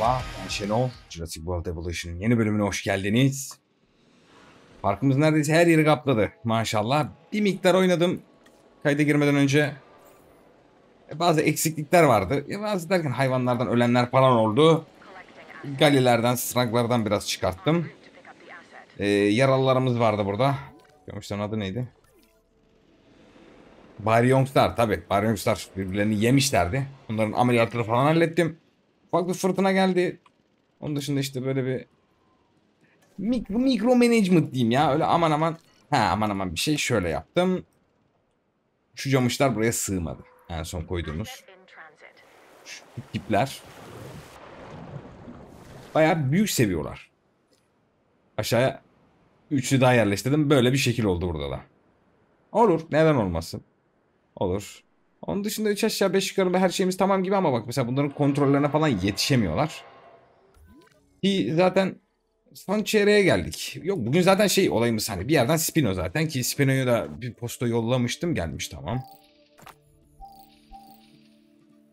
Merhaba, ben Şenol. Jurassic World Evolution'ın yeni bölümüne hoş geldiniz. Parkımız neredeyse her yeri kapladı maşallah. Bir miktar oynadım kayda girmeden önce. E, bazı eksiklikler vardı. bazı derken hayvanlardan ölenler falan oldu. Galilerden, stranglardan biraz çıkarttım. Ee, yaralılarımız vardı burada. Görmüşlerin adı neydi? Baryonslar tabi. Baryonslar birbirlerini yemişlerdi. Bunların ameliyatları falan hallettim. Bak bir fırtına geldi. Onun dışında işte böyle bir mikro, mikro management diyeyim ya. Öyle aman aman. Ha aman aman bir şey şöyle yaptım. Şu camışlar buraya sığmadı. En son koyduğumuz. Şu dipler. Baya büyük seviyorlar. Aşağıya üçlü daha yerleştirdim. Böyle bir şekil oldu burada da. Olur. Neden olmasın? Olur. Onun dışında 3 aşağı 5 yukarı her şeyimiz tamam gibi ama bak mesela bunların kontrollerine falan yetişemiyorlar. Ki zaten son çeyreğe geldik. Yok bugün zaten şey olayımız hani bir yerden Spino zaten ki Spino'yu da bir posta yollamıştım gelmiş tamam.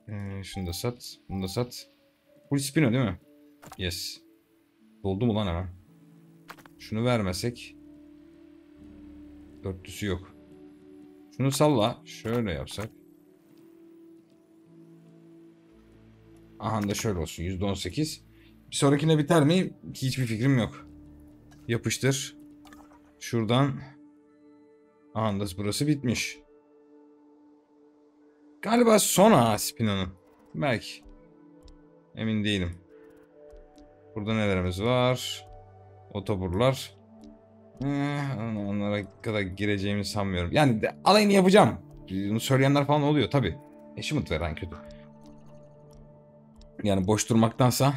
Ee, şunu da sat. Bunu da sat. Bu Spino değil mi? Yes. Doldu mu lan hemen? Şunu vermesek. Dörtlüsü yok. Şunu salla. Şöyle yapsak. Aha da şöyle olsun %18. Bir sonrakine biter mi? Hiçbir fikrim yok. Yapıştır. Şuradan. Aha da burası bitmiş. Galiba sona ha Spino'nun. Belki. Emin değilim. Burada nelerimiz var? Otoburlar. Ee, onlara kadar gireceğimi sanmıyorum. Yani alayını yapacağım. Bunu söyleyenler falan oluyor tabi. Eşimut veren kötü. Yani boş durmaktansa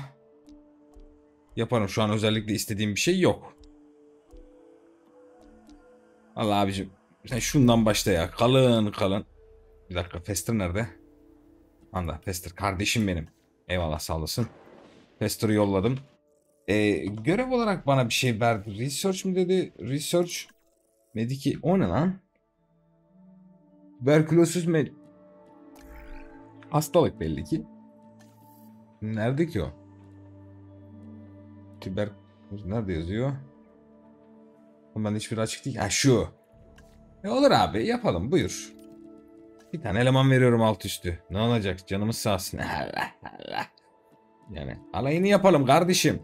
yaparım. Şu an özellikle istediğim bir şey yok. Allah abicim sen şundan başla ya. Kalın kalın. Bir dakika Fester nerede? Anda Fester kardeşim benim. Eyvallah sağ olasın. Fester'ı yolladım. Ee, görev olarak bana bir şey verdi. Research mi dedi? Research Mediki o ne lan? Tüberkülozsüz med... Hastalık belli ki. Nerede ki o? Tiber nerede yazıyor? Ben hiçbir açık değil. Ha şu. E olur abi yapalım buyur. Bir tane eleman veriyorum alt üstü. Ne olacak canımız sağ olsun. Yani alayını yapalım kardeşim.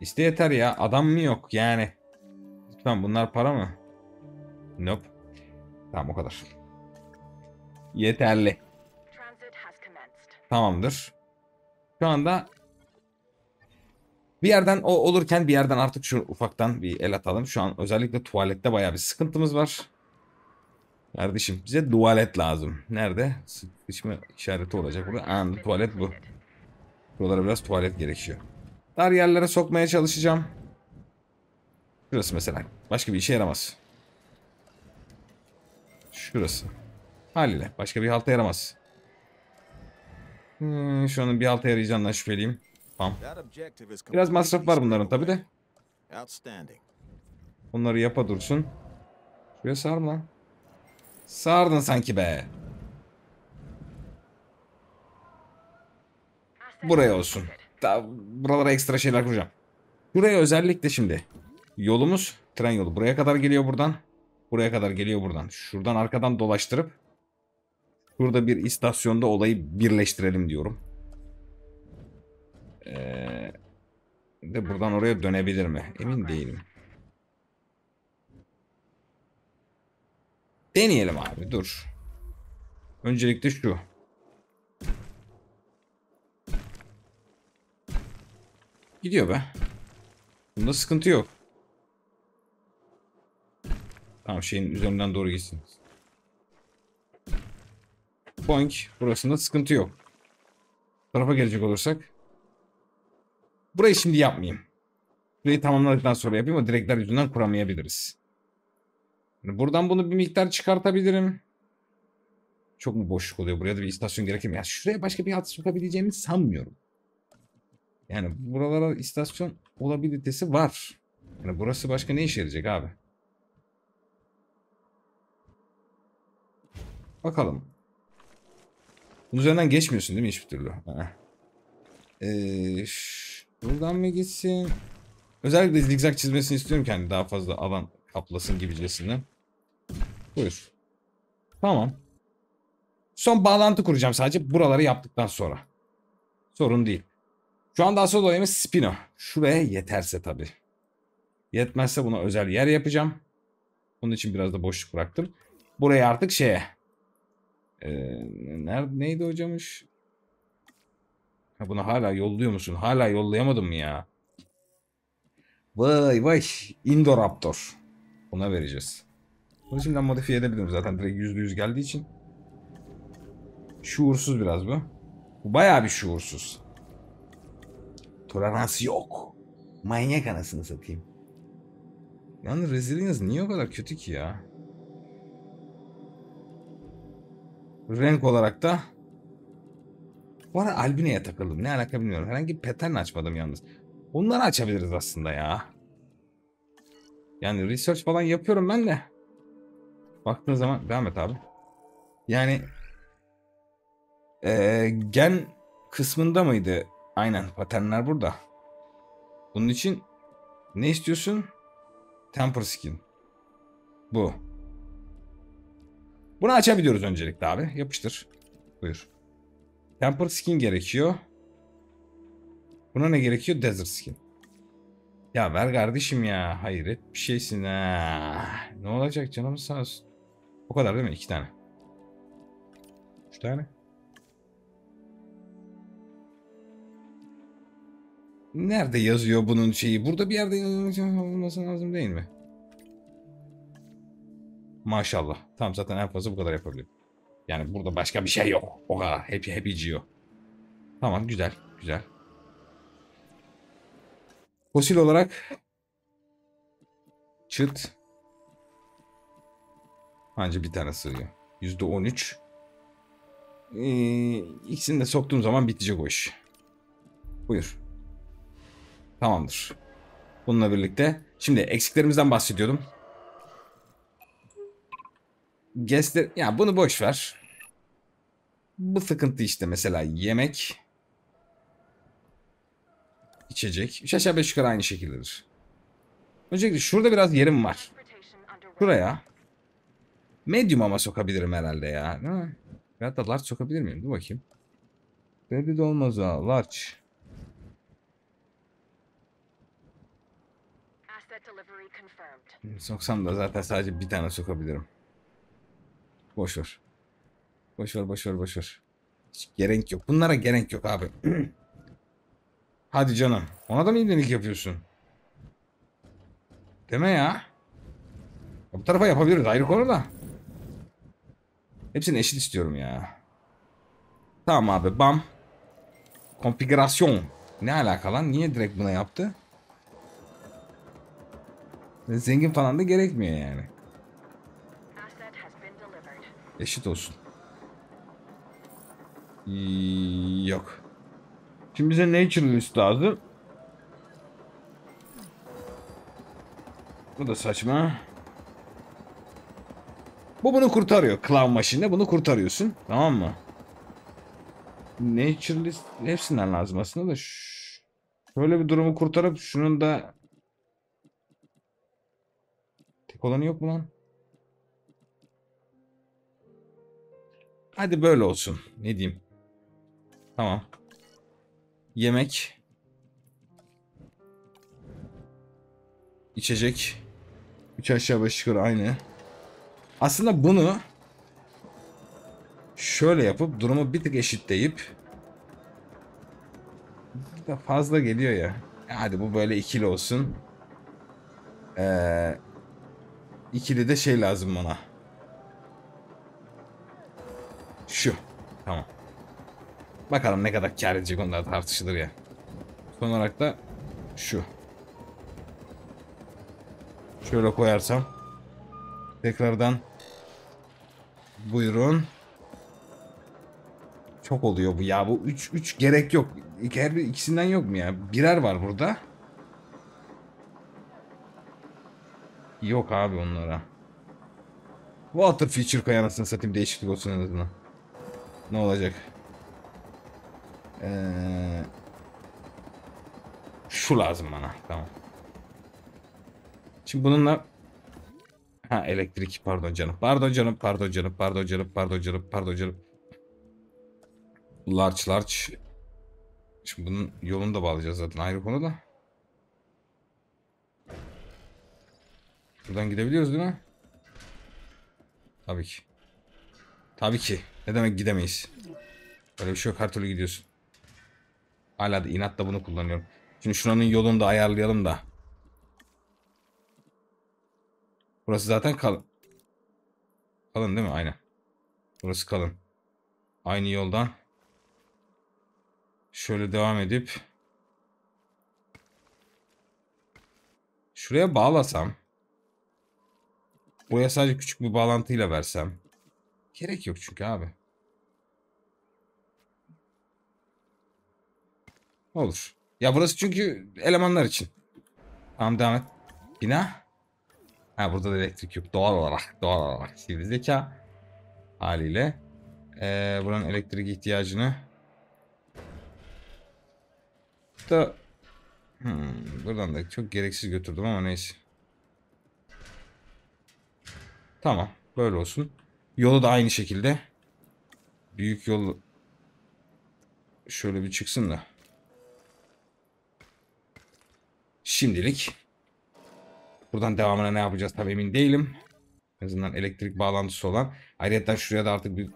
İste yeter ya adam mı yok yani. Lütfen bunlar para mı? Nope. Tamam o kadar. Yeterli. Tamamdır. Şu anda bir yerden o olurken bir yerden artık şu ufaktan bir el atalım. Şu an özellikle tuvalette baya bir sıkıntımız var. Kardeşim bize tuvalet lazım. Nerede? Sıçma işareti olacak burada. Aa, tuvalet bu. Buralara biraz tuvalet gerekiyor. Dar yerlere sokmaya çalışacağım. Şurası mesela. Başka bir işe yaramaz. Şurası. Haliyle. Başka bir halta yaramaz. Hmm, şu an bir alta yarayacağından şüpheliyim. Bam. Biraz masraf var bunların tabi de. Onları yapa dursun. Şuraya sar mı lan? Sardın sanki be. Buraya olsun. Daha buralara ekstra şeyler kuracağım. Buraya özellikle şimdi. Yolumuz tren yolu. Buraya kadar geliyor buradan. Buraya kadar geliyor buradan. Şuradan arkadan dolaştırıp Burada bir istasyonda olayı birleştirelim diyorum. Ee, de buradan oraya dönebilir mi? Emin değilim. Deneyelim abi dur. Öncelikle şu. Gidiyor be. Bunda sıkıntı yok. Tamam şeyin üzerinden doğru gitsin. Boink. Burasında sıkıntı yok. Tarafa gelecek olursak. Burayı şimdi yapmayayım. Burayı tamamladıktan sonra yapayım. ama direkler yüzünden kuramayabiliriz. Buradan bunu bir miktar çıkartabilirim. Çok mu boşluk oluyor? Buraya da bir istasyon gerekir mi? Ya şuraya başka bir hat sokabileceğimi sanmıyorum. Yani buralara istasyon olabilitesi var. Yani burası başka ne işe yarayacak abi? Bakalım. Bunun üzerinden geçmiyorsun değil mi hiçbir türlü? Ee, buradan mı gitsin? Özellikle zigzag çizmesini istiyorum kendi hani daha fazla alan kaplasın gibicesine. Buyur. Tamam. Son bağlantı kuracağım sadece buraları yaptıktan sonra. Sorun değil. Şu anda asıl olayımız Spino. Şuraya yeterse tabi. Yetmezse buna özel yer yapacağım. Bunun için biraz da boşluk bıraktım. Buraya artık şeye ee, nerede, neydi hocamış? Ha, bunu hala yolluyor musun? Hala yollayamadım mı ya. Vay vay. Indoraptor. Buna vereceğiz. Bunu şimdi modifiye edebilirim zaten. Direkt yüzde yüz geldiği için. Şuursuz biraz bu. Bu bayağı bir şuursuz. Tolerans yok. Manyak anasını satayım. Yani Resilience niye o kadar kötü ki ya? Renk olarak da bu arada Albine'ye takıldım. Ne alaka bilmiyorum. Herhangi bir pattern açmadım yalnız. Bunları açabiliriz aslında ya. Yani research falan yapıyorum ben de. Baktığın zaman devam et abi. Yani ee, gen kısmında mıydı? Aynen paternler burada. Bunun için ne istiyorsun? Temper skin. Bu. Bunu açabiliyoruz öncelikle abi. Yapıştır. Buyur. Temper skin gerekiyor. Buna ne gerekiyor? Desert skin. Ya ver kardeşim ya. Hayret bir şeysin ha. Ne olacak canım sağ olsun. O kadar değil mi? İki tane. Üç tane. Nerede yazıyor bunun şeyi? Burada bir yerde olması lazım değil mi? Maşallah. Tamam zaten en fazla bu kadar yapabiliyor. Yani burada başka bir şey yok. O kadar. hep hep Geo. Tamam güzel. Güzel. Fosil olarak çıt anca bir tane sığıyor. Yüzde on üç. Ee, ikisini de soktuğum zaman bitecek o iş. Buyur. Tamamdır. Bununla birlikte şimdi eksiklerimizden bahsediyordum. Gester ya bunu boş ver. Bu sıkıntı işte mesela yemek içecek. şaşa aşağı beş yukarı aynı şekildedir. Öncelikle şurada biraz yerim var. Buraya medium ama sokabilirim herhalde ya. Ya da large sokabilir miyim? Dur bakayım. Belli de olmaz ha. Large. Soksam da zaten sadece bir tane sokabilirim. Boş ver. Boş ver, boş ver, boş ver. Hiç gerek yok. Bunlara gerek yok abi. Hadi canım. Ona da mı iyilik yapıyorsun? Deme ya. Bu tarafa yapabiliriz ayrı konu da. Hepsini eşit istiyorum ya. Tamam abi bam. Konfigürasyon. Ne alaka lan? Niye direkt buna yaptı? Zengin falan da gerekmiyor yani. Eşit olsun. Yok. Şimdi bize Nature List lazım. Bu da saçma. Bu bunu kurtarıyor. Clown Machine'de bunu kurtarıyorsun. Tamam mı? Nature List hepsinden lazım aslında da şöyle bir durumu kurtarıp şunun da tek olanı yok mu lan? Hadi böyle olsun. Ne diyeyim? Tamam. Yemek. İçecek. Üç aşağı beş yukarı aynı. Aslında bunu şöyle yapıp durumu bir tık eşitleyip da fazla geliyor ya. Hadi bu böyle ikili olsun. Ee, ikili de şey lazım bana. Şu. Tamam. Bakalım ne kadar kar edecek onlar tartışılır ya. Son olarak da şu. Şöyle koyarsam. Tekrardan. Buyurun. Çok oluyor bu ya. Bu 3 3 gerek yok. Her bir ikisinden yok mu ya? Birer var burada. Yok abi onlara. Water feature koyanasını satayım değişiklik olsun en azından. Ne olacak? Ee, şu lazım bana. Tamam. Şimdi bununla ha elektrik pardon canım. Pardon canım. Pardon canım. Pardon canım. Pardon canım. Pardon canım. Large large. Şimdi bunun yolunu da bağlayacağız zaten ayrı konu da. Buradan gidebiliyoruz değil mi? Tabii ki. Tabii ki. Ne demek gidemeyiz. Böyle bir şey yok. Her türlü gidiyorsun. Hala da inatla bunu kullanıyorum. Şimdi şuranın yolunu da ayarlayalım da. Burası zaten kalın. Kalın değil mi? Aynen. Burası kalın. Aynı yoldan. Şöyle devam edip. Şuraya bağlasam. Buraya sadece küçük bir bağlantıyla versem. Gerek yok çünkü abi. Olur. Ya burası çünkü elemanlar için. Tamam devam et. Bina. Ha burada da elektrik yok. Doğal olarak. Doğal olarak. Sivri zeka haliyle. Ee, buranın elektrik ihtiyacını da hmm, buradan da çok gereksiz götürdüm ama neyse. Tamam. Böyle olsun. Yolu da aynı şekilde. Büyük yol şöyle bir çıksın da. Şimdilik buradan devamına ne yapacağız tabii emin değilim. En azından elektrik bağlantısı olan. Ayrıca şuraya da artık bir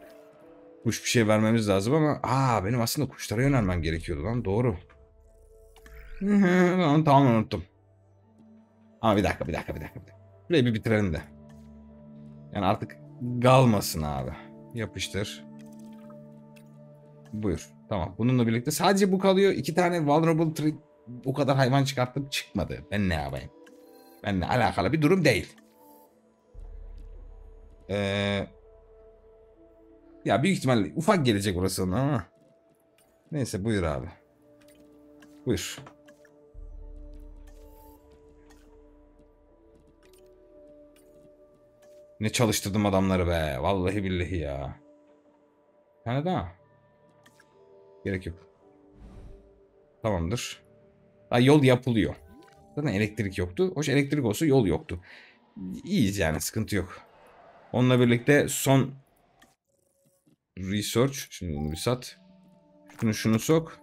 kuş bir şey vermemiz lazım ama aa benim aslında kuşlara yönelmem gerekiyordu lan doğru. tamam unuttum. Ama bir dakika bir dakika bir dakika. Burayı bir bitirelim de. Yani artık Kalmasın abi. Yapıştır. Buyur. Tamam. Bununla birlikte sadece bu kalıyor. İki tane vulnerable tree o kadar hayvan çıkarttım çıkmadı. Ben ne yapayım? Benle alakalı bir durum değil. Ee, ya büyük ihtimalle ufak gelecek burası ama. Neyse buyur abi. Buyur. Ne çalıştırdım adamları be. Vallahi billahi ya. Yani daha. Gerek yok. Tamamdır. Daha yol yapılıyor. Zaten elektrik yoktu. Hoş şey, elektrik olsa yol yoktu. İyiyiz yani sıkıntı yok. Onunla birlikte son research. Şimdi bunu bir sat. Şunu şunu sok.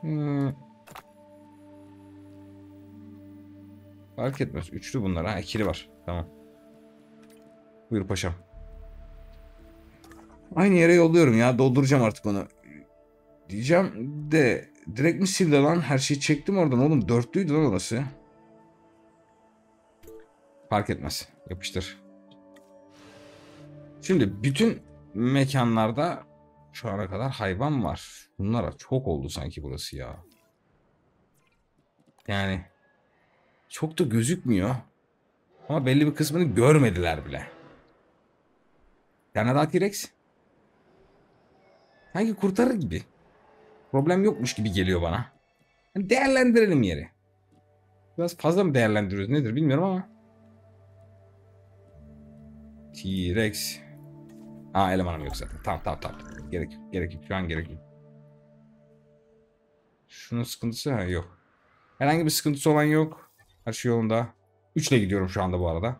Hmm. Fark etmez. Üçlü bunlar ha. ikili var. Tamam. Buyur paşam. Aynı yere yolluyorum ya. Dolduracağım artık onu. Diyeceğim de direkt mi sildi lan? Her şeyi çektim oradan oğlum. Dörtlüydü lan orası. Fark etmez. Yapıştır. Şimdi bütün mekanlarda şu ana kadar hayvan var. Bunlara çok oldu sanki burası ya. Yani çok da gözükmüyor. Ama belli bir kısmını görmediler bile. Bir tane daha T-Rex. Sanki kurtarır gibi. Problem yokmuş gibi geliyor bana. Yani değerlendirelim yeri. Biraz fazla mı değerlendiriyoruz nedir bilmiyorum ama. T-Rex. Aa elemanım yok zaten. Tamam tamam tamam. Gerek yok. Gerek yok. Şu an gerek yok. Şunun sıkıntısı ha, yok. Herhangi bir sıkıntısı olan yok. Her şey yolunda. 3 ile gidiyorum şu anda bu arada.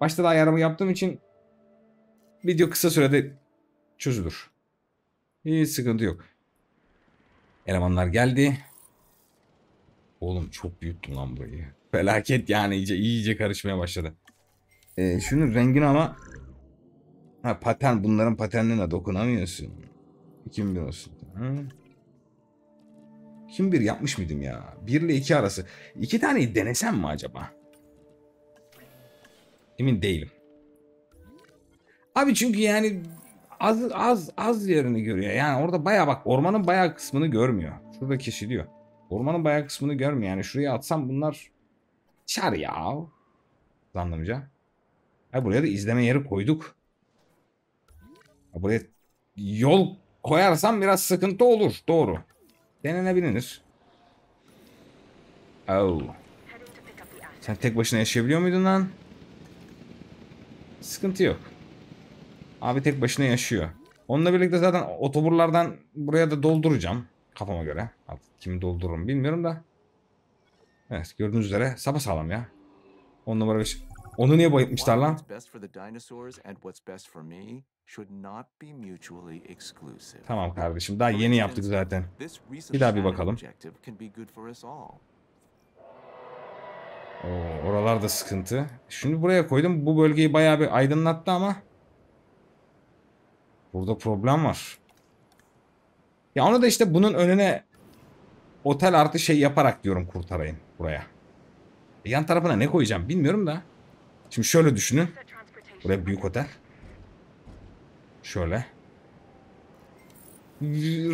Başta da ayarımı yaptığım için video kısa sürede çözülür. Hiç sıkıntı yok. Elemanlar geldi. Oğlum çok büyüttüm lan burayı. Felaket yani iyice iyice karışmaya başladı. Ee, şunun rengini ama ha, patern bunların paternine dokunamıyorsun. 2001 olsun. Hı? Kim bir yapmış mıydım ya? 1 ile 2 arası. 2 tane denesem mi acaba? Emin değilim. Abi çünkü yani az az az yerini görüyor. Yani orada baya bak ormanın baya kısmını görmüyor. Şurada kesiliyor. Ormanın baya kısmını görmüyor. Yani şuraya atsam bunlar çar ya. Zannımca. Ha, buraya da izleme yeri koyduk. Ha, buraya yol koyarsam biraz sıkıntı olur. Doğru. Denenebilir. Oh. Sen tek başına yaşayabiliyor muydun lan? Sıkıntı yok. Abi tek başına yaşıyor. Onunla birlikte zaten otoburlardan buraya da dolduracağım. Kafama göre. Artık kimi doldururum bilmiyorum da. Evet gördüğünüz üzere sapa sağlam ya. On numara 5. Onu niye bayıtmışlar lan? Tamam kardeşim daha yeni yaptık zaten. Bir daha bir bakalım. Oo, oralarda sıkıntı. Şimdi buraya koydum. Bu bölgeyi bayağı bir aydınlattı ama burada problem var. Ya onu da işte bunun önüne otel artı şey yaparak diyorum kurtarayım buraya. yan tarafına ne koyacağım bilmiyorum da. Şimdi şöyle düşünün. Buraya büyük otel. Şöyle.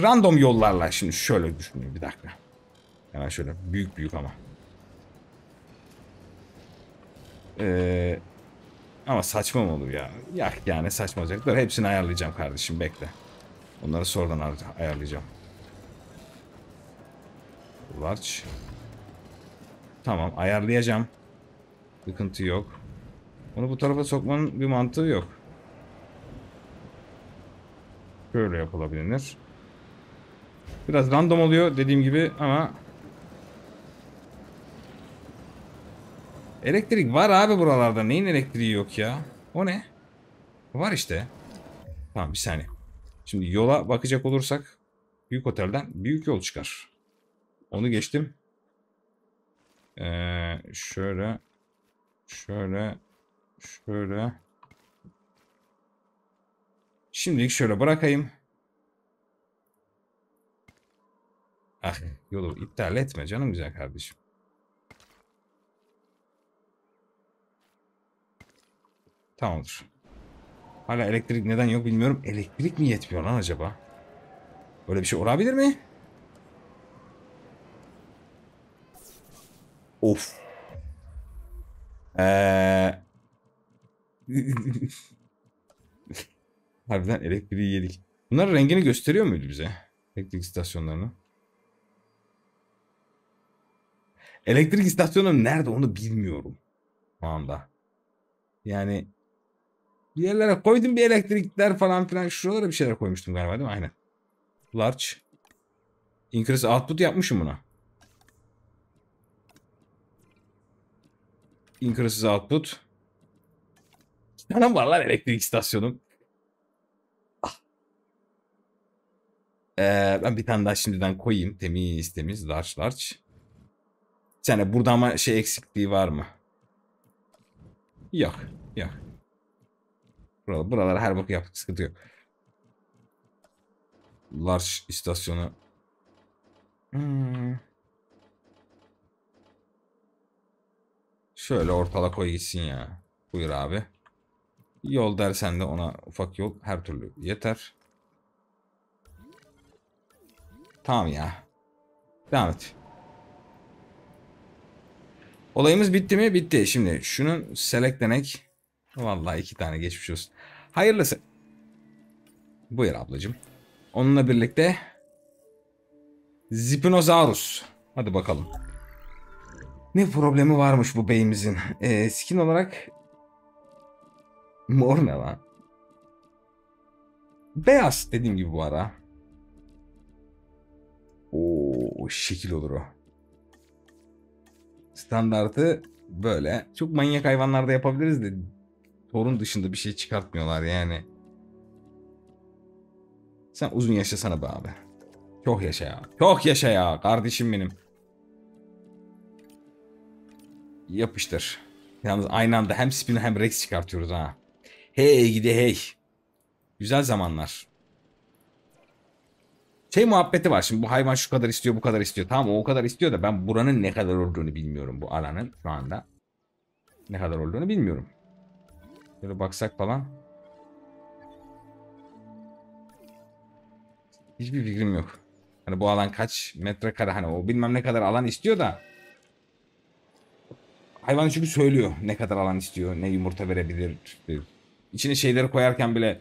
Random yollarla şimdi şöyle düşünüyorum bir dakika. Hemen şöyle büyük büyük ama. Ee, ama saçma mı olur ya? Ya yani saçma olacaklar. hepsini ayarlayacağım kardeşim bekle. Onları sonradan ayarlayacağım. Large. Tamam ayarlayacağım. Sıkıntı yok. Onu bu tarafa sokmanın bir mantığı yok. Böyle yapılabilir. Biraz random oluyor dediğim gibi ama Elektrik var abi buralarda. Neyin elektriği yok ya? O ne? Var işte. Tamam bir saniye. Şimdi yola bakacak olursak büyük otelden büyük yol çıkar. Onu geçtim. Ee, şöyle şöyle şöyle Şimdilik şöyle bırakayım. Ah yolu iptal etme canım güzel kardeşim. Tamamdır. Hala elektrik neden yok bilmiyorum. Elektrik mi yetmiyor lan acaba? Böyle bir şey olabilir mi? Of. Eee... Harbiden elektriği yedik. Bunlar rengini gösteriyor muydu bize? Elektrik istasyonlarını. Elektrik istasyonu nerede onu bilmiyorum. Şu anda. Yani bir yerlere koydum bir elektrikler falan filan. Şuralara bir şeyler koymuştum galiba değil mi? Aynen. Large. Increase output yapmışım buna. Increase output. Canım var lan elektrik istasyonum. Ee, ben bir tane daha şimdiden koyayım. Temiz temiz large large. Yani burada ama şey eksikliği var mı? Yok. Yok. Buralar, buralara her bakı yaptık. Sıkıntı yok. Large istasyonu. Hmm. Şöyle ortala koy gitsin ya. Buyur abi. Yol dersen de ona ufak yol her türlü yeter. Tamam ya. Devam et. Olayımız bitti mi? Bitti. Şimdi şunun select denek. Vallahi iki tane geçmiş olsun. Hayırlısı. Buyur ablacığım. Onunla birlikte Zipinosaurus. Hadi bakalım. Ne problemi varmış bu beyimizin. Ee, skin olarak mor ne lan? Beyaz dediğim gibi bu ara. O şekil olur o. Standartı böyle. Çok manyak hayvanlarda yapabiliriz de torun dışında bir şey çıkartmıyorlar yani. Sen uzun yaşasana be abi. Çok yaşa ya. Çok yaşa ya kardeşim benim. Yapıştır. Yalnız aynı anda hem spin hem rex çıkartıyoruz ha. Hey gidi hey. Güzel zamanlar. Şey muhabbeti var şimdi bu hayvan şu kadar istiyor bu kadar istiyor. Tamam o, kadar istiyor da ben buranın ne kadar olduğunu bilmiyorum bu alanın şu anda. Ne kadar olduğunu bilmiyorum. Şöyle baksak falan. Hiçbir fikrim yok. Hani bu alan kaç metrekare hani o bilmem ne kadar alan istiyor da. Hayvan çünkü söylüyor ne kadar alan istiyor, ne yumurta verebilir. İçine şeyleri koyarken bile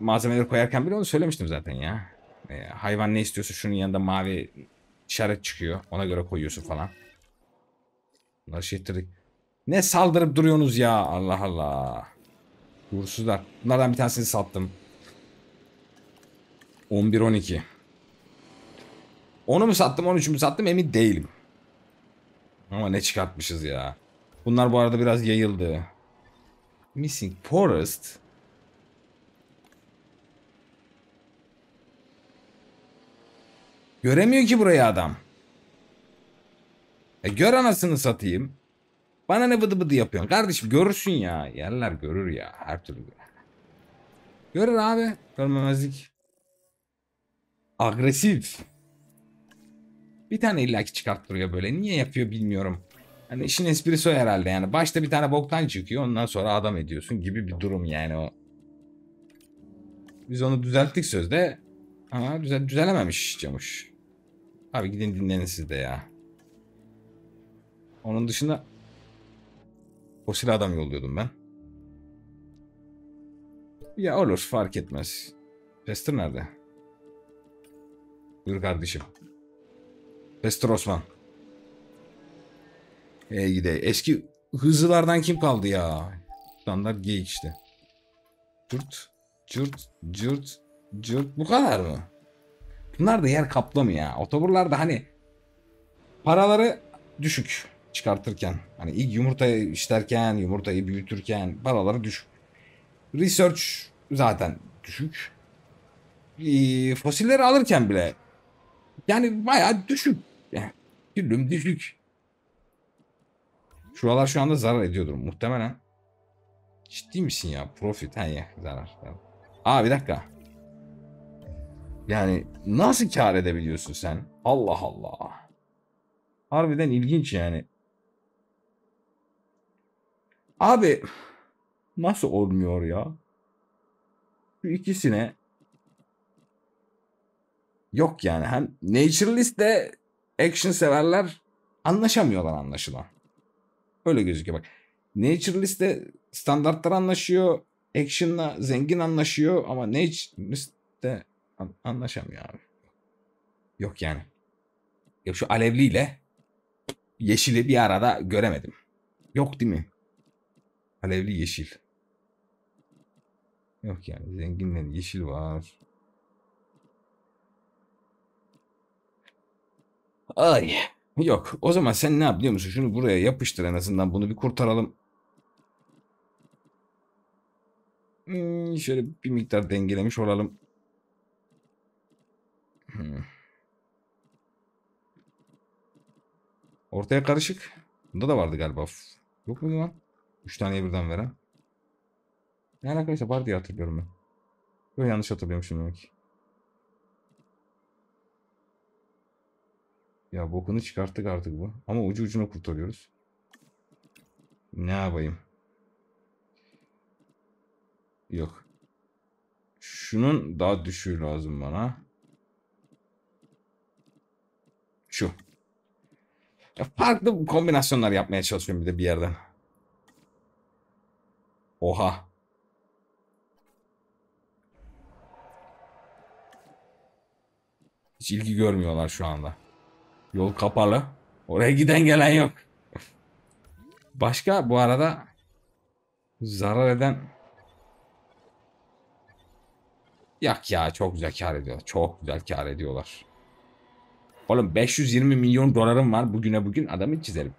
malzemeleri koyarken bile onu söylemiştim zaten ya. E, hayvan ne istiyorsa şunun yanında mavi işaret çıkıyor. Ona göre koyuyorsun falan. Bunları şey ettirdik. Ne saldırıp duruyorsunuz ya Allah Allah. Uğursuzlar. Bunlardan bir tanesini sattım. 11-12. Onu mu sattım 13 mü sattım emin değilim. Ama ne çıkartmışız ya. Bunlar bu arada biraz yayıldı. Missing Forest. Göremiyor ki burayı adam. E gör anasını satayım. Bana ne bıdı bıdı yapıyorsun? Kardeşim görürsün ya. Yerler görür ya. Her türlü görür. Görür abi. Görmemezlik. Agresif. Bir tane illaki çıkarttırıyor böyle. Niye yapıyor bilmiyorum. Hani işin esprisi o herhalde yani. Başta bir tane boktan çıkıyor. Ondan sonra adam ediyorsun gibi bir durum yani o. Biz onu düzelttik sözde. Ama düzel düzelememiş Camuş. Abi gidin dinlenin siz de ya. Onun dışında fosil adam yolluyordum ben. Ya olur fark etmez. Pester nerede? Buyur kardeşim. Pester Osman. Ee gide. Eski hızlılardan kim kaldı ya? Standart geyik işte. Cırt, cırt, cırt, cırt. Bu kadar mı? Bunlar da yer kaplamıyor ya. Otoburlarda hani paraları düşük çıkartırken. Hani ilk yumurtayı işlerken, yumurtayı büyütürken paraları düşük. Research zaten düşük. Ee, fosilleri alırken bile yani bayağı düşük. Gülüm düşük. Şuralar şu anda zarar ediyordur muhtemelen. Ciddi misin ya? Profit. Ha ya zarar. Aa bir dakika. Yani nasıl kar edebiliyorsun sen? Allah Allah. Harbiden ilginç yani. Abi nasıl olmuyor ya? Şu ikisine yok yani hem naturalist de action severler anlaşamıyorlar anlaşılan. Öyle gözüküyor bak. Naturalist de standartlar anlaşıyor. Action'la zengin anlaşıyor ama Naturalist de Anlaşamıyor abi. Yok yani. Ya şu alevliyle yeşili bir arada göremedim. Yok değil mi? Alevli yeşil. Yok yani zenginler yeşil var. Ay yok. O zaman sen ne yap biliyor musun? Şunu buraya yapıştır en azından bunu bir kurtaralım. Hmm, şöyle bir miktar dengelemiş olalım. Hmm. Ortaya karışık. Bunda da vardı galiba. Yok muydu lan? 3 taneye birden veren. Ne alakaysa var diye hatırlıyorum ben. Yok yanlış hatırlıyormuşum demek ki. Ya bokunu çıkarttık artık bu. Ama ucu ucuna kurtarıyoruz. Ne yapayım? Yok. Şunun daha düşüğü lazım bana. Şu. Ya farklı kombinasyonlar yapmaya çalışıyorum bir de bir yerden. Oha. Hiç ilgi görmüyorlar şu anda. Yol kapalı. Oraya giden gelen yok. Başka bu arada zarar eden yak ya çok güzel kar ediyorlar. Çok güzel kar ediyorlar. Oğlum 520 milyon dolarım var bugüne bugün adamı çizerim.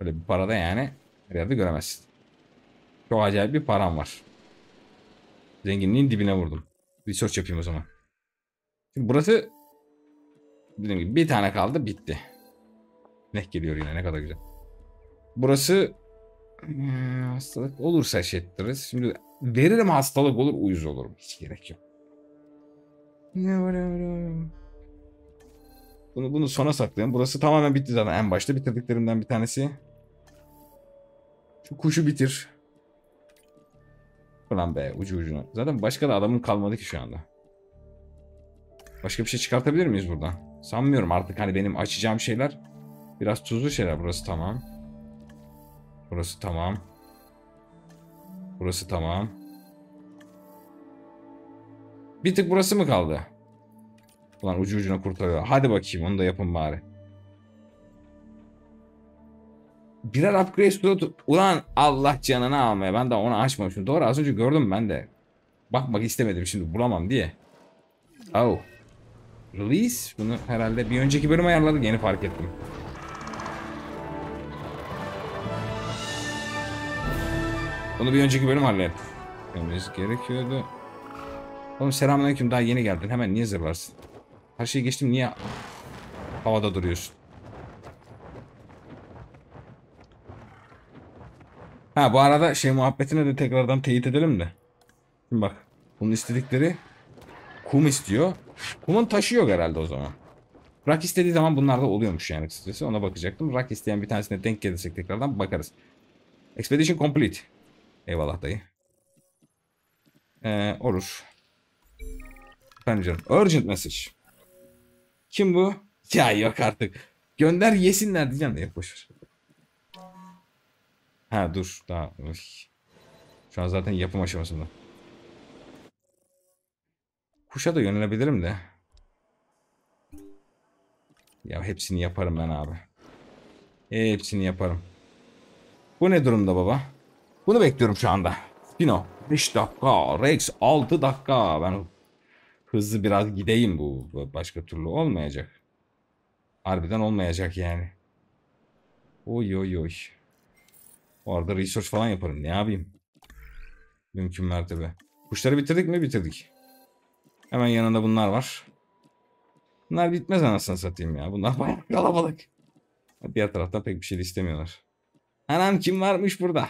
Böyle bir parada yani her yerde göremezsin. Çok acayip bir param var. Zenginliğin dibine vurdum. Research yapayım o zaman. Şimdi burası dediğim gibi bir tane kaldı bitti. Ne geliyor yine ne kadar güzel. Burası hmm, hastalık olursa şey ettiririz. Şimdi veririm hastalık olur uyuz olurum. Hiç gerek yok. Ne var bunu, bunu sona saklayalım. Burası tamamen bitti zaten en başta. Bitirdiklerimden bir tanesi. Şu kuşu bitir. Ulan be ucu ucuna. Zaten başka da adamın kalmadı ki şu anda. Başka bir şey çıkartabilir miyiz buradan? Sanmıyorum artık hani benim açacağım şeyler biraz tuzlu şeyler. Burası tamam. Burası tamam. Burası tamam. Bir tık burası mı kaldı? Ulan ucu ucuna kurtarıyor. Hadi bakayım onu da yapın bari. Birer upgrade slot. Ulan Allah canını almaya. Ben de onu açmamışım. Doğru az önce gördüm ben de. Bakmak istemedim şimdi bulamam diye. Oh. Release. Bunu herhalde bir önceki bölüm ayarladı Yeni fark ettim. Bunu bir önceki bölüm hallettik. Dememiz gerekiyordu. Oğlum selamünaleyküm daha yeni geldin. Hemen niye zırlarsın? Her şeyi geçtim niye havada duruyorsun? Ha bu arada şey muhabbetine de tekrardan teyit edelim de. Şimdi bak. Bunun istedikleri kum istiyor. Kumun taşı yok herhalde o zaman. Rak istediği zaman bunlar da oluyormuş yani kısacası. Ona bakacaktım. Rak isteyen bir tanesine denk gelirsek tekrardan bakarız. Expedition complete. Eyvallah dayı. Ee, olur. Efendim canım. Urgent message. Kim bu? Ya yok artık. Gönder yesinler diyeceğim de yok boşver. Ha dur daha. Uy. Şu an zaten yapım aşamasında. Kuşa da yönelebilirim de. Ya hepsini yaparım ben abi. E Hepsini yaparım. Bu ne durumda baba? Bunu bekliyorum şu anda. Spino 5 dakika. Rex 6 dakika. Ben hızlı biraz gideyim bu. Başka türlü olmayacak. Harbiden olmayacak yani. Oy oy oy. Bu arada research falan yaparım. Ne yapayım? Mümkün mertebe. Kuşları bitirdik mi? Bitirdik. Hemen yanında bunlar var. Bunlar bitmez anasını satayım ya. Bunlar bayağı kalabalık. Diğer taraftan pek bir şey de istemiyorlar. Anam kim varmış burada?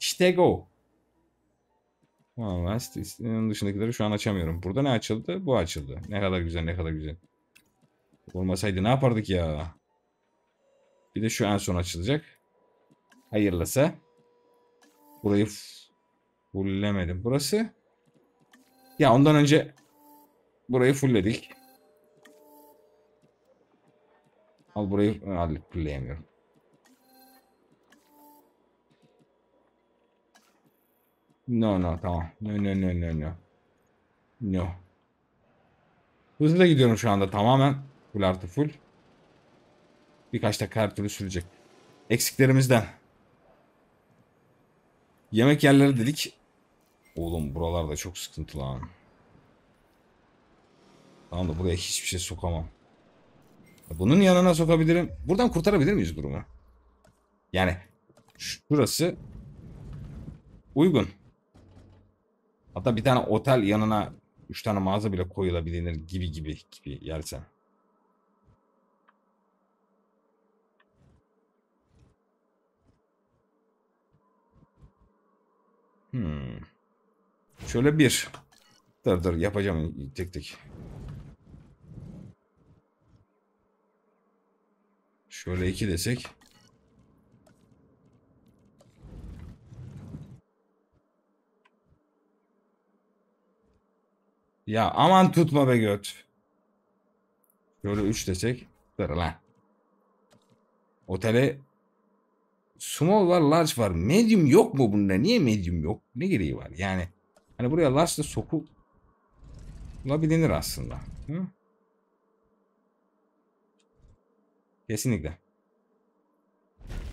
İşte go. Vallahi sitenin dışındakileri şu an açamıyorum. Burada ne açıldı? Bu açıldı. Ne kadar güzel ne kadar güzel. Olmasaydı ne yapardık ya? Bir de şu en son açılacak. Hayırlısı. Burayı fulllemedim. Burası. Ya ondan önce burayı fullledik. Al burayı hallet fulleyemiyorum. No no tamam. No no no no no. No. Hızlı gidiyorum şu anda tamamen. Full artı full. Birkaç dakika her türlü sürecek. Eksiklerimizden. Yemek yerleri dedik. Oğlum buralarda çok sıkıntılı lan. Tamam da buraya hiçbir şey sokamam. Bunun yanına sokabilirim. Buradan kurtarabilir miyiz durumu? Yani şurası uygun. Hatta bir tane otel yanına üç tane mağaza bile koyulabilir gibi gibi gibi yersen. Hmm. Şöyle bir. Dur dur yapacağım tek tek. Şöyle iki desek. Ya aman tutma be göt. Şöyle 3 desek. Dur lan. Otele small var large var. Medium yok mu bunda? Niye medium yok? Ne gereği var? Yani hani buraya large da soku olabilir aslında. Hı? Kesinlikle.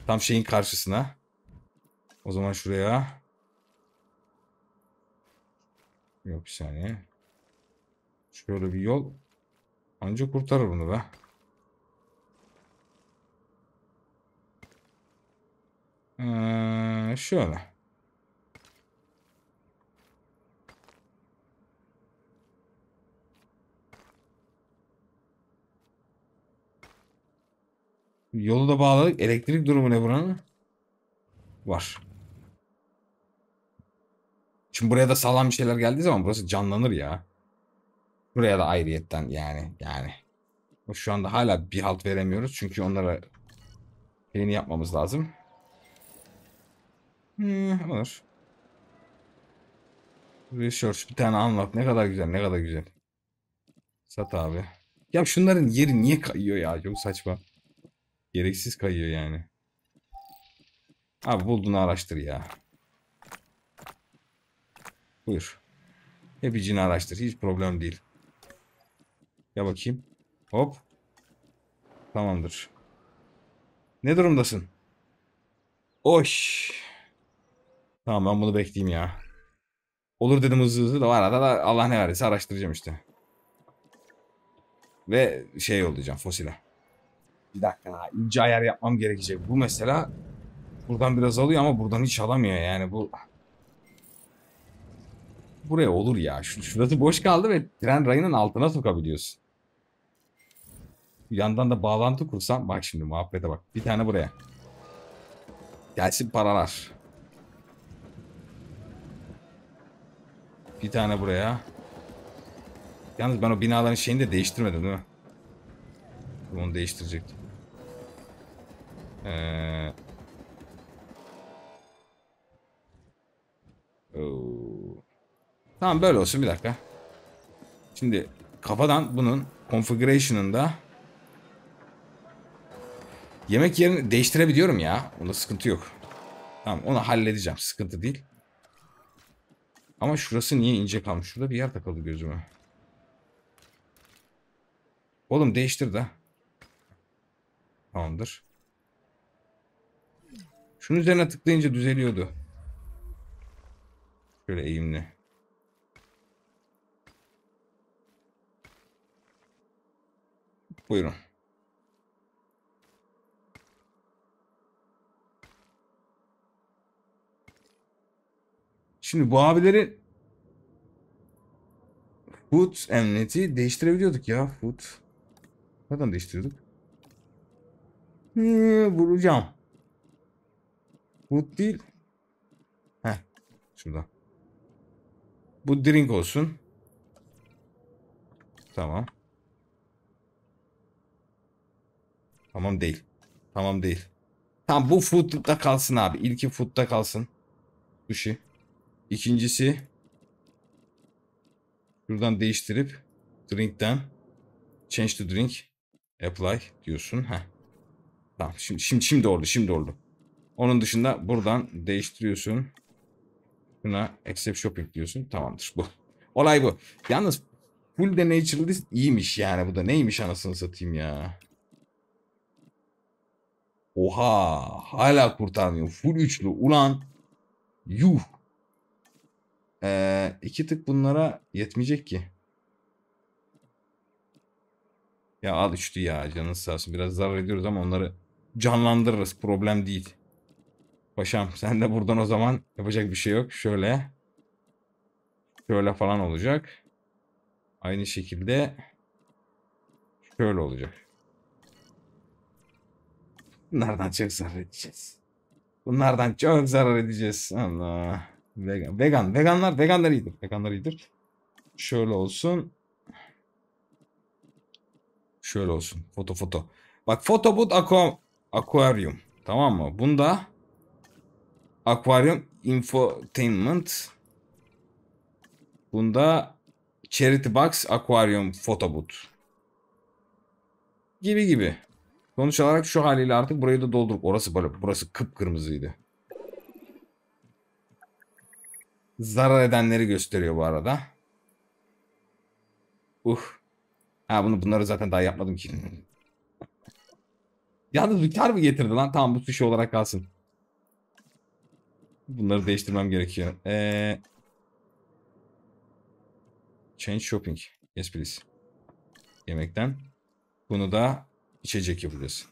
Tam şeyin karşısına. O zaman şuraya. Yok bir saniye. Şöyle bir yol. Anca kurtarır bunu be. Ee, şöyle. Yolu da bağladık. Elektrik durumu ne buranın? Var. Şimdi buraya da sağlam bir şeyler geldiği zaman burası canlanır ya. Buraya da ayrıyetten yani yani. Şu anda hala bir halt veremiyoruz çünkü onlara şeyini yapmamız lazım. Hmm, olur. Research bir tane anlat. Ne kadar güzel ne kadar güzel. Sat abi. Ya şunların yeri niye kayıyor ya? Çok saçma. Gereksiz kayıyor yani. Abi bulduğunu araştır ya. Buyur. Hepicini araştır. Hiç problem değil. Gel bakayım. Hop. Tamamdır. Ne durumdasın? Oş. Tamam ben bunu bekleyeyim ya. Olur dedim hızlı hızlı da var arada da Allah ne verirse araştıracağım işte. Ve şey olacağım fosile. Bir dakika ince ayar yapmam gerekecek. Bu mesela buradan biraz alıyor ama buradan hiç alamıyor yani bu. Buraya olur ya. Şurası boş kaldı ve tren rayının altına sokabiliyorsun yandan da bağlantı kursam. Bak şimdi muhabbete bak. Bir tane buraya. Gelsin paralar. Bir tane buraya. Yalnız ben o binaların şeyini de değiştirmedim değil mi? Onu değiştirecektim. Ee... Tamam böyle olsun bir dakika. Şimdi kafadan bunun configuration'ında Yemek yerini değiştirebiliyorum ya. Onda sıkıntı yok. Tamam onu halledeceğim. Sıkıntı değil. Ama şurası niye ince kalmış? Şurada bir yer takıldı gözüme. Oğlum değiştir de. Tamamdır. Şunun üzerine tıklayınca düzeliyordu. Şöyle eğimli. Buyurun. Şimdi bu abileri Foot emniyeti değiştirebiliyorduk ya. Foot. Neden değiştiriyorduk? Ee, vuracağım. Foot değil. Heh. Şurada. Bu drink olsun. Tamam. Tamam değil. Tamam değil. Tamam bu food'da kalsın abi. İlki food'da kalsın. Bu şey. İkincisi şuradan değiştirip drink'ten change to drink apply diyorsun. Heh. Tamam şimdi, şimdi, şimdi oldu şimdi oldu. Onun dışında buradan değiştiriyorsun. Buna accept shopping diyorsun. Tamamdır bu. Olay bu. Yalnız full de natural list iyiymiş yani bu da. Neymiş anasını satayım ya. Oha hala kurtarmıyor. Full üçlü ulan. Yuh. Ee, iki tık bunlara yetmeyecek ki. Ya al üçlü ya canın sağ olsun. Biraz zarar ediyoruz ama onları canlandırırız. Problem değil. Paşam sen de buradan o zaman yapacak bir şey yok. Şöyle. Şöyle falan olacak. Aynı şekilde şöyle olacak. Bunlardan çok zarar edeceğiz. Bunlardan çok zarar edeceğiz. Allah. Vegan. Vegan. Veganlar, veganlar iyidir. Veganlar iyidir. Şöyle olsun. Şöyle olsun. Foto foto. Bak Photobot aqua, Aquarium. Tamam mı? Bunda Aquarium Infotainment. Bunda Charity Box Aquarium Photobot. Gibi gibi. Sonuç olarak şu haliyle artık burayı da doldurup orası böyle burası kıpkırmızıydı. zarar edenleri gösteriyor bu arada. Uh. Ha bunu bunları zaten daha yapmadım ki. Yalnız miktar mı getirdi lan? Tamam bu sushi olarak kalsın. Bunları değiştirmem gerekiyor. Ee... Change shopping. Yes please. Yemekten. Bunu da içecek yapacağız.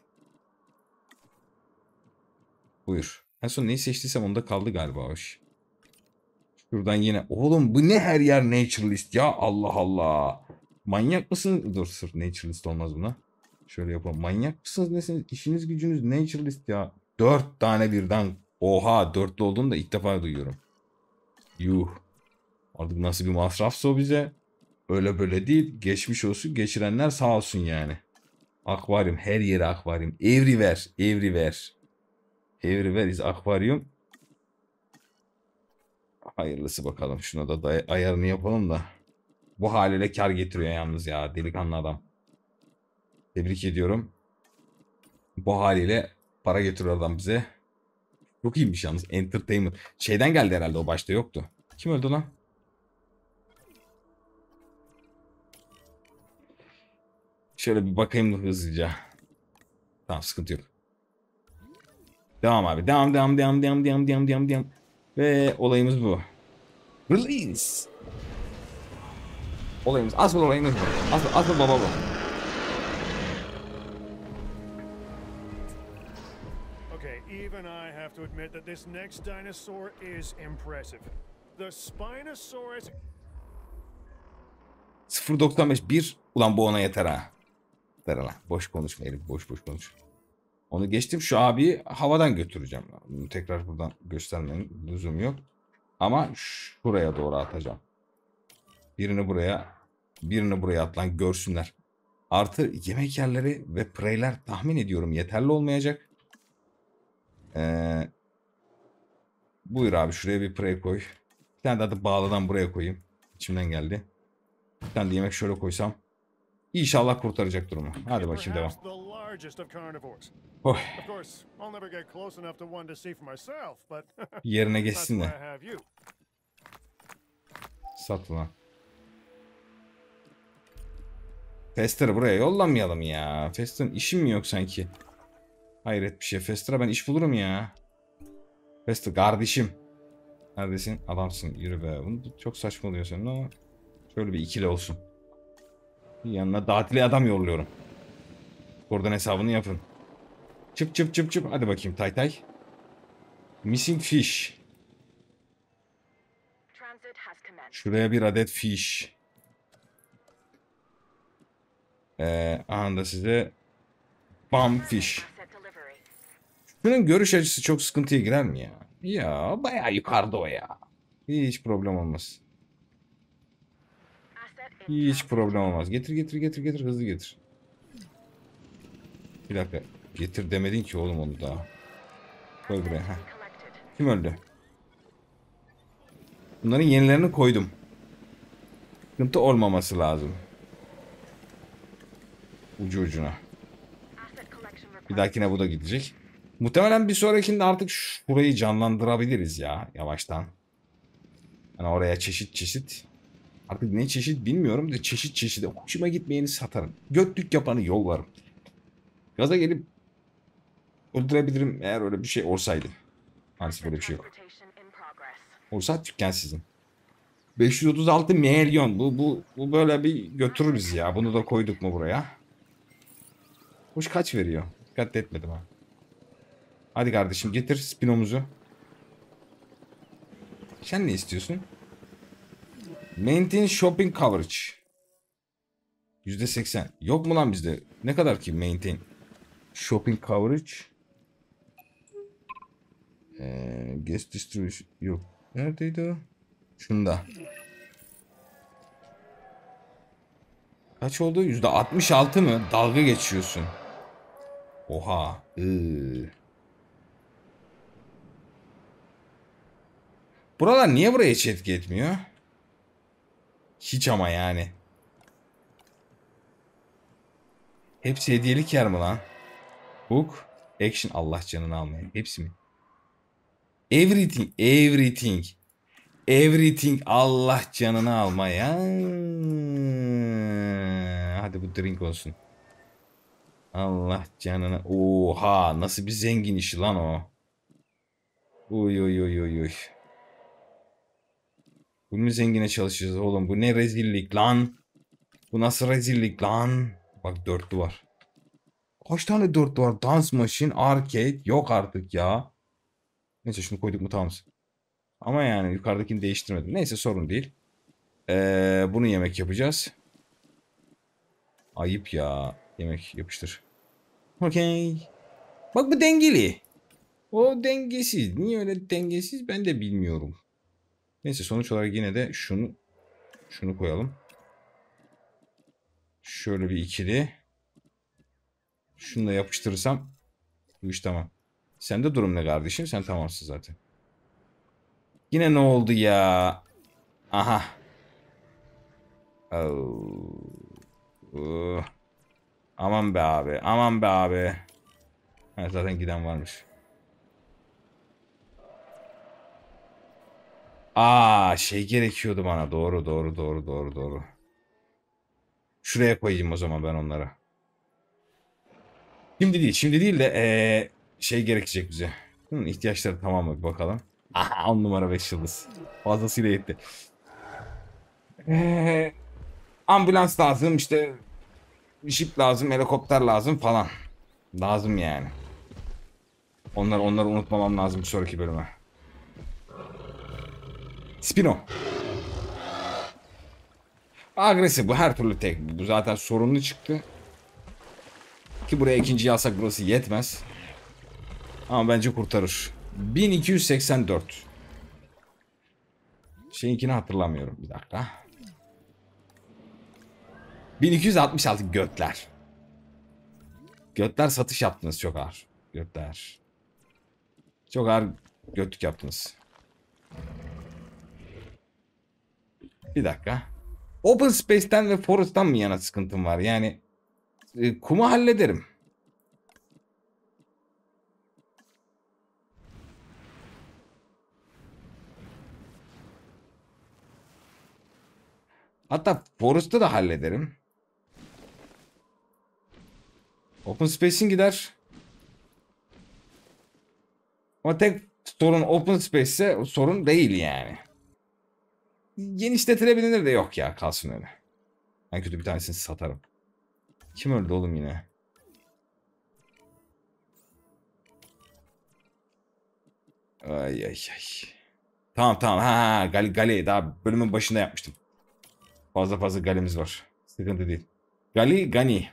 Buyur. En son neyi seçtiysem onda kaldı galiba hoş. Şuradan yine. Oğlum bu ne her yer naturalist ya Allah Allah. Manyak mısınız? Dur sırf naturalist olmaz buna. Şöyle yapalım. Manyak mısınız nesiniz? İşiniz gücünüz naturalist ya. Dört tane birden. Oha dörtlü olduğunu da ilk defa duyuyorum. Yuh. Artık nasıl bir masrafsa o bize. Öyle böyle değil. Geçmiş olsun. Geçirenler sağ olsun yani. Akvaryum. Her yere akvaryum. evri ver Everywhere. Everywhere. Everywhere is akvaryum. Hayırlısı bakalım. Şuna da day ayarını yapalım da. Bu haliyle kar getiriyor yalnız ya. Delikanlı adam. Tebrik ediyorum. Bu haliyle para getiriyor adam bize. Çok iyiymiş yalnız. Entertainment. Şeyden geldi herhalde o başta yoktu. Kim öldü lan? Şöyle bir bakayım hızlıca. Tamam sıkıntı yok. Devam abi. Devam devam devam devam devam devam devam devam. Ve olayımız bu. Release. Olayımız, asıl olayımız bu. Asıl, asıl baba bu. Okay, even I to admit that this next dinosaur is impressive. The Spinosaurus 0.95 1 ulan bu ona yeter ha. Yeter lan. Boş konuşma herif. Boş boş konuş. Onu geçtim şu abi havadan götüreceğim. Bunu tekrar buradan göstermenin lüzumu yok. Ama şuraya doğru atacağım. Birini buraya, birini buraya atlan görsünler. Artı yemek yerleri ve preyler tahmin ediyorum yeterli olmayacak. Ee, buyur abi şuraya bir prey koy. Bir tane de adı bağladan buraya koyayım. İçimden geldi. Bir tane de yemek şöyle koysam. İnşallah kurtaracak durumu. Hadi bakayım devam largest of carnivores. Oh. Of course, I'll never get close enough to one to see for myself, but yerine geçsin de. Sat lan. Fester'ı buraya yollamayalım ya. Fester'ın işim mi yok sanki? Hayret bir şey. Fester'a ben iş bulurum ya. Fester kardeşim. Neredesin? Adamsın. Yürü be. Bunu çok saçma oluyor senin ama. Şöyle bir ikili olsun. Bir yanına datili adam yolluyorum. Oradan hesabını yapın. Çıp çıp çıp çıp. Hadi bakayım tay tay. Missing fish. Şuraya bir adet fish. Ee, anında size bam fish. Şunun görüş açısı çok sıkıntıya girer mi ya? Ya bayağı yukarıda o ya. Hiç problem olmaz. Hiç problem olmaz. Getir getir getir getir hızlı getir. Bir dakika. Getir demedin ki oğlum onu daha. Koy buraya. Heh. Kim öldü? Bunların yenilerini koydum. Sıkıntı olmaması lazım. Ucu ucuna. Bir dahakine bu da gidecek. Muhtemelen bir sonrakinde artık şurayı canlandırabiliriz ya yavaştan. Yani oraya çeşit çeşit. Artık ne çeşit bilmiyorum da çeşit çeşit. Hoşuma gitmeyeni satarım. Götlük yapanı yollarım. Gaza gelip öldürebilirim eğer öyle bir şey olsaydı. Maalesef öyle bir şey yok. Ruhsat dükkan sizin. 536 milyon. Bu, bu, bu böyle bir götürür bizi ya. Bunu da koyduk mu buraya? Hoş kaç veriyor? Dikkat etmedim ha. Hadi kardeşim getir spinomuzu. Sen ne istiyorsun? Maintain shopping coverage. %80. Yok mu lan bizde? Ne kadar ki maintain? Shopping coverage. Ee, guest distribution yok. Neredeydi o? Şunda. Kaç oldu? Yüzde 66 mı? Dalga geçiyorsun. Oha. Iı. Ee. Buralar niye buraya hiç etki etmiyor? Hiç ama yani. Hepsi hediyelik yer mi lan? Hook. Action Allah canını almayın. Hepsi mi? Everything. Everything. Everything Allah canını almaya. Hadi bu drink olsun. Allah canına. Oha nasıl bir zengin işi lan o. Uy uy uy uy uy. Bunu zengine çalışacağız oğlum. Bu ne rezillik lan. Bu nasıl rezillik lan. Bak dörtlü var. Kaç tane dört var? Dans Machine, Arcade. Yok artık ya. Neyse şunu koyduk mu tamam. Ama yani yukarıdakini değiştirmedim. Neyse sorun değil. Ee, bunu yemek yapacağız. Ayıp ya. Yemek yapıştır. Okey. Bak bu dengeli. O dengesiz. Niye öyle dengesiz ben de bilmiyorum. Neyse sonuç olarak yine de şunu şunu koyalım. Şöyle bir ikili. Şunu da yapıştırırsam bu iş tamam. Sen de durum ne kardeşim? Sen tamamsın zaten. Yine ne oldu ya? Aha. Oh. Aman be abi. Aman be abi. Ha, zaten giden varmış. Aa şey gerekiyordu bana. Doğru doğru doğru doğru doğru. Şuraya koyayım o zaman ben onlara. Şimdi değil. Şimdi değil de ee, şey gerekecek bize. Hı, ihtiyaçları tamam mı bakalım. Aha 10 numara 5 yıldız. Fazlasıyla yetti. Ee, ambulans lazım işte jip lazım helikopter lazım falan. Lazım yani. Onları onları unutmamam lazım bir sonraki bölüme. Spino. Agresif bu her türlü tek. Bu zaten sorunlu çıktı. Ki buraya ikinci yasak burası yetmez. Ama bence kurtarır. 1284. Şeyinkini hatırlamıyorum bir dakika. 1266 götler. Götler satış yaptınız çok ağır. Götler. Çok ağır götlük yaptınız. Bir dakika. Open Space'ten ve Forest'tan mı yana sıkıntım var? Yani ee, kumu hallederim. Hatta Forest'ı da hallederim. Open Space'in gider. Ama tek sorun Open Space ise sorun değil yani. Genişletilebilir de yok ya kalsın öyle. En kötü bir tanesini satarım. Kim öldü oğlum yine? Ay ay ay. Tamam tamam. Ha, ha gal gale daha bölümün başında yapmıştım. Fazla fazla galimiz var. Sıkıntı değil. Gali gani.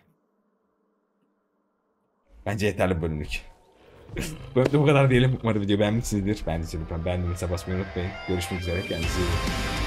Bence yeterli bölümlük. Bölümde bu kadar diyelim. Umarım video beğenmişsinizdir. Beğendiyseniz lütfen beğenmeyi basmayı unutmayın. Görüşmek üzere. Kendinize iyi bakın.